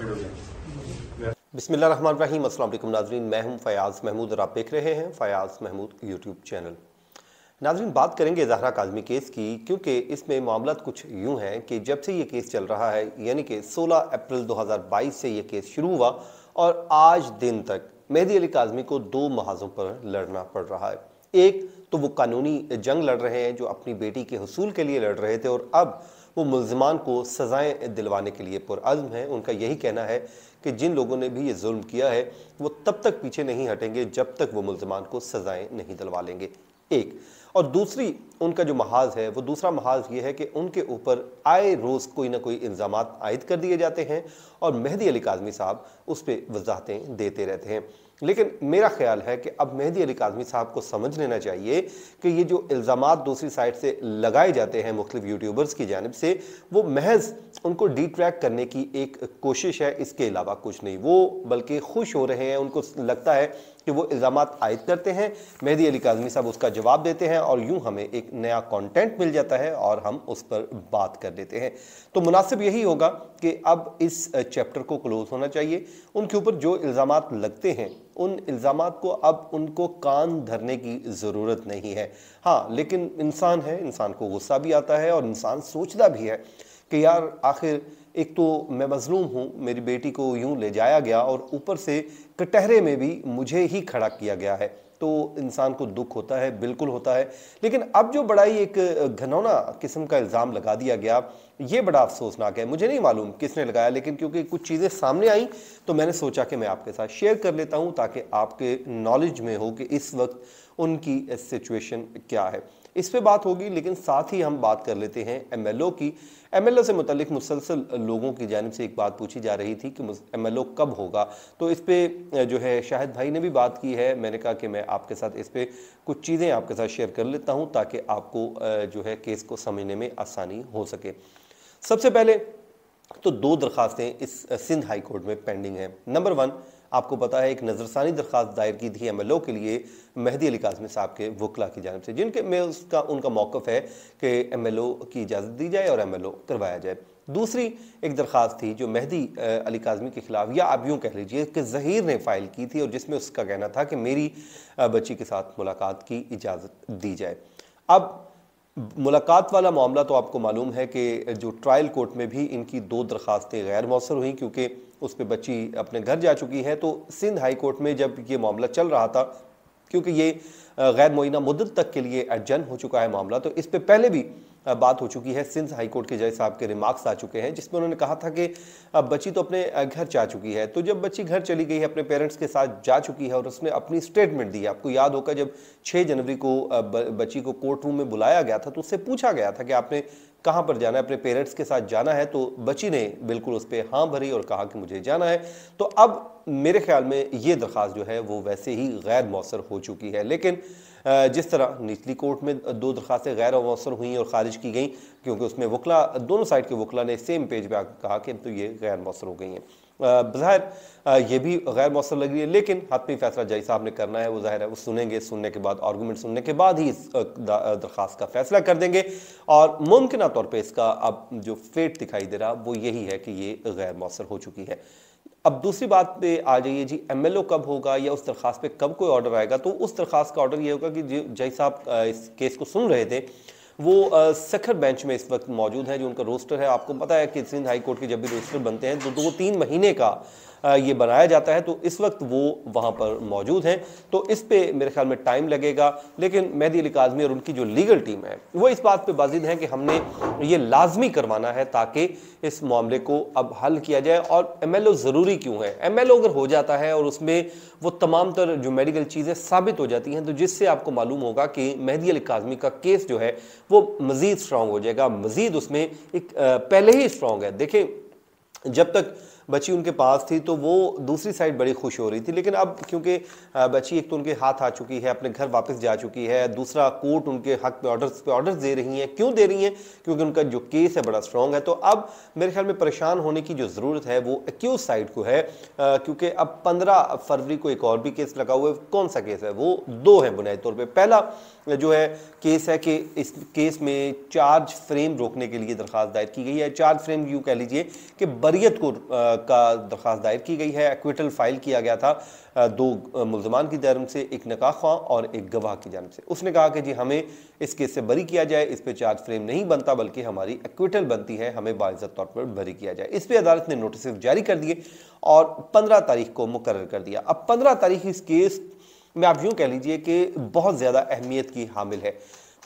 add हो जाए बिसमिल्ल अल्लाम नाजरीन मैं हूँ फ़याज़ महमूद और आप देख रहे हैं फ़याज़ महमूद यूट्यूब चैनल नाजरीन बात करेंगे जहरा काजमी केस की क्योंकि इसमें मामला कुछ यूँ हैं कि जब से ये केस चल रहा है यानी कि 16 अप्रैल 2022 से ये केस शुरू हुआ और आज दिन तक मेहदी अली काजमी को दो महाजों पर लड़ना पड़ रहा है एक तो वो कानूनी जंग लड़ रहे हैं जो अपनी बेटी के हसूल के लिए लड़ रहे थे और अब वो मुलजमान को सज़ाएँ दिलवाने के लिए पुरज़म है उनका यही कहना है कि जिन लोगों ने भी ये जुल्म किया है वो तब तक पीछे नहीं हटेंगे जब तक वो मुलजमान को सज़ाएँ नहीं दिलवा लेंगे एक और दूसरी उनका जो महाज है वो दूसरा महाज ये है कि उनके ऊपर आए रोज़ कोई ना कोई इल्ज़ाम आयद कर दिए जाते हैं और मेहदी अली काजमी साहब उस पर वजाहतें देते रहते हैं लेकिन मेरा ख्याल है कि अब मेहदी अली काजमी साहब को समझ लेना चाहिए कि ये जो इल्ज़ाम दूसरी साइड से लगाए जाते हैं मुख्तु यूट्यूबर्स की जानब से वो महज उनको डी ट्रैक करने की एक कोशिश है इसके अलावा कुछ नहीं वो बल्कि खुश हो रहे हैं उनको लगता है कि वो इल्ज़ाम आयद करते हैं मेहदी अली काजमी साहब उसका जवाब देते हैं और यूँ हमें एक नया कंटेंट मिल जाता है और हम उस पर बात कर लेते हैं तो मुनासिब यही होगा कि अब इस चैप्टर को क्लोज होना चाहिए उनके ऊपर जो इल्ज़ाम लगते हैं उन इल्ज़ाम को अब उनको कान धरने की ज़रूरत नहीं है हाँ लेकिन इंसान है इंसान को गुस्सा भी आता है और इंसान सोचता भी है कि यार आखिर एक तो मैं मज़लूम हूँ मेरी बेटी को यूं ले जाया गया और ऊपर से कटहरे में भी मुझे ही खड़ा किया गया है तो इंसान को दुख होता है बिल्कुल होता है लेकिन अब जो बड़ा ही एक घनौना किस्म का इल्ज़ाम लगा दिया गया ये बड़ा अफसोसनाक है मुझे नहीं मालूम किसने लगाया लेकिन क्योंकि कुछ चीज़ें सामने आई तो मैंने सोचा कि मैं आपके साथ शेयर कर लेता हूँ ताकि आपके नॉलेज में हो कि इस वक्त उनकी सिचुएशन क्या है इस पर बात होगी लेकिन साथ ही हम बात कर लेते हैं एमएलओ की एमएलओ से मुतलिक मुसलसल लोगों की जानब से एक बात पूछी जा रही थी कि एमएलओ कब होगा तो इस पर जो है शाहिद भाई ने भी बात की है मैंने कहा कि मैं आपके साथ इस पर कुछ चीज़ें आपके साथ शेयर कर लेता हूँ ताकि आपको जो है केस को समझने में आसानी हो सके सबसे पहले तो दो दरखास्तें इस सिंध हाई कोर्ट में पेंडिंग हैं नंबर वन आपको पता है एक नज़रसानी दरख्वास्त दायर की थी एम एल ओ के लिए मेहदी अली काजमी साहब के वकला की जानब से जिनके में उसका उनका मौक़ है कि एम एल ओ की इजाज़त दी जाए और एम एल ओ करवाया जाए दूसरी एक दरख्वास्त थी जो मेहदी अली काजमी के ख़िलाफ़ या आप यूँ कह लीजिए कि जहीर ने फ़ाइल की थी और जिसमें उसका कहना था कि मेरी बच्ची के साथ मुलाकात की इजाज़त दी जाए अब मुलाकात वाला मामला तो आपको मालूम है कि जो ट्रायल कोर्ट में भी इनकी दो दरखास्तें गैर मौसर हुई क्योंकि उस पर बच्ची अपने घर जा चुकी है तो सिंध हाई कोर्ट में जब ये मामला चल रहा था क्योंकि ये गैर मुइना मुद्दत तक के लिए एडजन हो चुका है मामला तो इस पर पहले भी बात हो चुकी है सिंध हाईकोर्ट के जज साहब के रिमार्क्स आ चुके हैं जिसमें उन्होंने कहा था कि बच्ची तो अपने घर जा चुकी है तो जब बच्ची घर चली गई है अपने पेरेंट्स के साथ जा चुकी है और उसने अपनी स्टेटमेंट दी है आपको याद होगा जब छः जनवरी को बच्ची को कोर्ट रूम में बुलाया गया था तो उससे पूछा गया था कि आपने कहाँ पर जाना है अपने पेरेंट्स के साथ जाना है तो बची ने बिल्कुल उस पर हाँ भरी और कहा कि मुझे जाना है तो अब मेरे ख्याल में ये दरख्वास्त जो है वो वैसे ही गैर मौसर हो चुकी है लेकिन जिस तरह निचली कोर्ट में दो दरखास्तें गैर मौसर हुई और खारिज की गई क्योंकि उसमें वकला दोनों साइड के वकला ने सेम पेज पर आकर कहा कि तो ये गैर मौसर हो गई हैं ज़ाहिर ये भी गैर मौसर लग रही है लेकिन हतमी फैसला जज साहब ने करना है वो ज़ाहिर है वो सुनेंगे सुनने के बाद आर्गूमेंट सुनने के बाद ही इस दरख्वास्त का फैसला कर देंगे और मुमकिन तौर पर इसका अब जो फेट दिखाई दे रहा वो यही है कि ये गैर मौसर हो चुकी है अब दूसरी बात पे आ जाइए जी एमएलओ कब होगा या उस दरख्वास्त पे कब कोई ऑर्डर आएगा तो उस दरख्वास्त का ऑर्डर ये होगा कि जज साहब इस केस को सुन रहे थे वो सखर बेंच में इस वक्त मौजूद हैं जो उनका रोस्टर है आपको पता है कि सिंध हाई कोर्ट के जब भी रोस्टर बनते हैं तो दो तीन महीने का ये बनाया जाता है तो इस वक्त वो वहाँ पर मौजूद हैं तो इस पे मेरे ख्याल में टाइम लगेगा लेकिन मेहदी अली काजमी और उनकी जो लीगल टीम है वो इस बात पे बाजिद हैं कि हमने ये लाजमी करवाना है ताकि इस मामले को अब हल किया जाए और एम ज़रूरी क्यों है एम अगर हो जाता है और उसमें वो तमाम तर जो मेडिकल चीज़ें साबित हो जाती हैं तो जिससे आपको मालूम होगा कि मेहदी अली काजमी का केस जो है वो मज़ीद स्ट्रांग हो जाएगा मज़ीद उसमें एक पहले ही स्ट्रांग है देखें जब तक बच्ची उनके पास थी तो वो दूसरी साइड बड़ी खुश हो रही थी लेकिन अब क्योंकि बच्ची एक तो उनके हाथ आ चुकी है अपने घर वापस जा चुकी है दूसरा कोर्ट उनके हक पे ऑर्डर्स पे ऑर्डर्स दे रही हैं क्यों दे रही हैं क्योंकि उनका जो केस है बड़ा स्ट्रॉन्ग है तो अब मेरे ख्याल में परेशान होने की जो ज़रूरत है वो एक्यूज साइड को है क्योंकि अब पंद्रह फरवरी को एक और भी केस लगा हुआ है कौन सा केस है वो दो है बुनियादी तौर पर पहला जो है केस है कि इस केस में चार्ज फ्रेम रोकने के लिए दरख्वास्त दायर की गई है चार्ज फ्रेम यूँ कह लीजिए कि बरीत को का दरख्वास्त दायर की गई है एक्विटल फाइल किया गया था दो मुलजमान की जानब से एक नका और एक गवाह की जानब से उसने कहा कि जी हमें इस केस से बरी किया जाए इस पर चार्ज फ्रेम नहीं बनता बल्कि हमारी एक्विटल बनती है हमें बाज़त तौर पर बरी किया जाए इस पर अदालत ने नोटिस जारी कर दिए और पंद्रह तारीख को मुकर कर दिया अब पंद्रह तारीख इस केस में आप यूँ कह लीजिए कि बहुत ज़्यादा अहमियत की हामिल है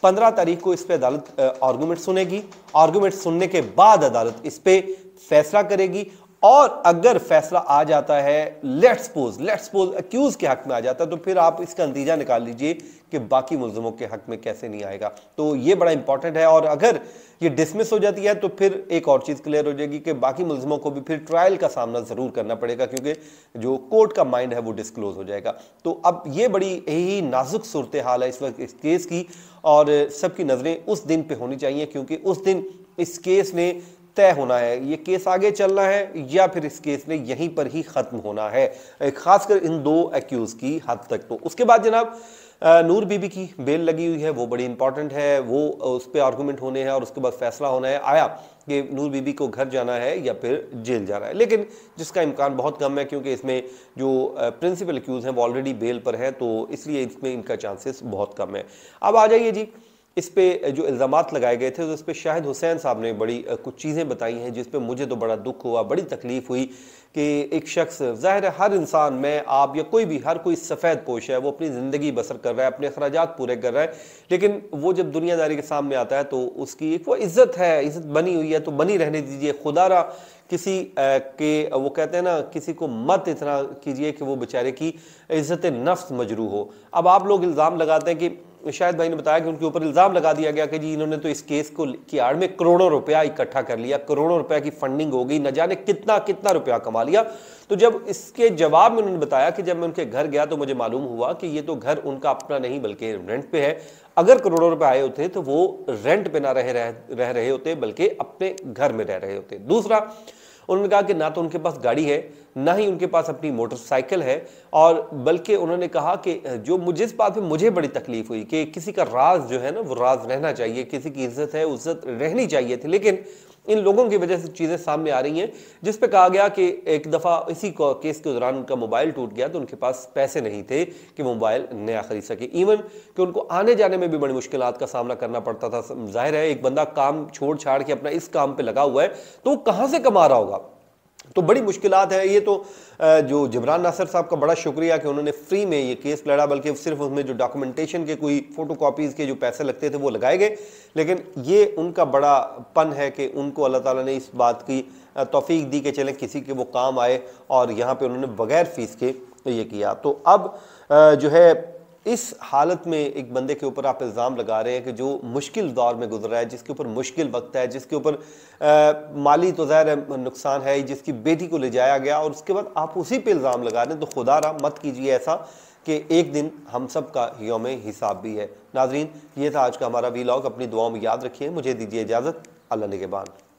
पंद्रह तारीख को इस पर अदालत आर्गूमेंट सुनेगी आर्गूमेंट सुनने के बाद अदालत इस पर फैसला करेगी और अगर फैसला आ जाता है let's suppose let's suppose accused के हक में आ जाता है तो फिर आप इसका नतीजा निकाल लीजिए कि बाकी मुलजमों के हक में कैसे नहीं आएगा तो ये बड़ा इंपॉर्टेंट है और अगर ये डिसमिस हो जाती है तो फिर एक और चीज़ क्लियर हो जाएगी कि बाकी मुलजमों को भी फिर ट्रायल का सामना ज़रूर करना पड़ेगा क्योंकि जो कोर्ट का माइंड है वो डिस्क्लोज हो जाएगा तो अब ये बड़ी यही नाजुक सूरत हाल है इस वक्त इस केस की और सबकी नज़रें उस दिन पर होनी चाहिए क्योंकि उस दिन इस केस ने तय होना है ये केस आगे चलना है या फिर इस केस ने यहीं पर ही खत्म होना है खासकर इन दो एक्यूज की हद तक तो उसके बाद जनाब नूर बीबी की बेल लगी हुई है वो बड़ी इंपॉर्टेंट है वो उस पर आर्गूमेंट होने हैं और उसके बाद फैसला होना है आया कि नूर बीबी को घर जाना है या फिर जेल जाना है लेकिन जिसका इम्कान बहुत कम है क्योंकि इसमें जो प्रिंसिपल एक्यूज़ हैं वो ऑलरेडी बेल पर हैं तो इसलिए इसमें इनका चांसेस बहुत कम है अब आ जाइए जी इस पे जो इल्ज़ाम लगाए गए थे तो इस पे शाहिद हुसैन साहब ने बड़ी कुछ चीज़ें बताई हैं जिस पे मुझे तो बड़ा दुख हुआ बड़ी तकलीफ़ हुई कि एक शख्स ज़ाहिर है हर इंसान में आप या कोई भी हर कोई सफ़ेद पोश है वो अपनी ज़िंदगी बसर कर रहा है अपने अखराज पूरे कर रहा है लेकिन वो जब दुनियादारी के सामने आता है तो उसकी एक वो इज़्ज़त है इज़्ज़त बनी हुई है तो बनी रहने दीजिए खुदारा किसी के वो कहते हैं ना किसी को मत इतना कीजिए कि वो बेचारे की इज़्ज़त नफ्स मजरू हो अब आप लोग इल्ज़ाम लगाते हैं कि शायद भाई ने बताया कि उनके ऊपर इल्ज़ाम लगा दिया गया कि जी इन्होंने तो इस केस को की आड़ में करोड़ों रुपया इकट्ठा कर लिया करोड़ों रुपया की फंडिंग हो गई न जाने कितना कितना रुपया कमा लिया तो जब इसके जवाब में उन्होंने बताया कि जब मैं उनके घर गया तो मुझे मालूम हुआ कि ये तो घर उनका अपना नहीं बल्कि रेंट पे है अगर करोड़ों रुपए आए होते तो वो रेंट पे ना रह रह रहे होते बल्कि अपने घर में रह रहे होते दूसरा उन्होंने कहा कि ना तो उनके पास गाड़ी है ना ही उनके पास अपनी मोटरसाइकिल है और बल्कि उन्होंने कहा कि जो मुझे इस बात पर मुझे बड़ी तकलीफ हुई कि किसी का राज जो है ना वो राज रहना चाहिए किसी की इज्जत है उज्जत रहनी चाहिए थी लेकिन इन लोगों की वजह से चीज़ें सामने आ रही हैं जिस पे कहा गया कि एक दफ़ा इसी केस के दौरान उनका मोबाइल टूट गया तो उनके पास पैसे नहीं थे कि मोबाइल नया ख़रीद सके इवन कि उनको आने जाने में भी बड़ी मुश्किल का सामना करना पड़ता था जाहिर है एक बंदा काम छोड़ छाड़ के अपना इस काम पर लगा हुआ है तो वो कहाँ से कमा रहा होगा तो बड़ी मुश्किल है ये तो जो जबरान नासर साहब का बड़ा शुक्रिया कि उन्होंने फ्री में ये केस लड़ा बल्कि सिर्फ उसमें जो डॉक्यूमेंटेशन के कोई फ़ोटो कापीज़ के जो पैसे लगते थे वो लगाए गए लेकिन ये उनका बड़ा पन है कि उनको अल्लाह ताला ने इस बात की तोफीक दी कि चलें किसी के वो काम आए और यहाँ पर उन्होंने बग़ैर फ़ीस के ये किया तो अब जो है इस हालत में एक बंदे के ऊपर आप इल्ज़ाम लगा रहे हैं कि जो मुश्किल दौर में गुजर रहा है जिसके ऊपर मुश्किल वक्त है जिसके ऊपर माली तो ज़ाहिर नुकसान है जिसकी बेटी को ले जाया गया और उसके बाद आप उसी पे इल्ज़ाम लगा रहे हैं तो खुदा रहा मत कीजिए ऐसा कि एक दिन हम सब का योम हिसाब भी है नाजरीन ये था आज का हमारा वी अपनी दुआओं में याद रखिए मुझे दीजिए इजाज़त अल्लाह के बाद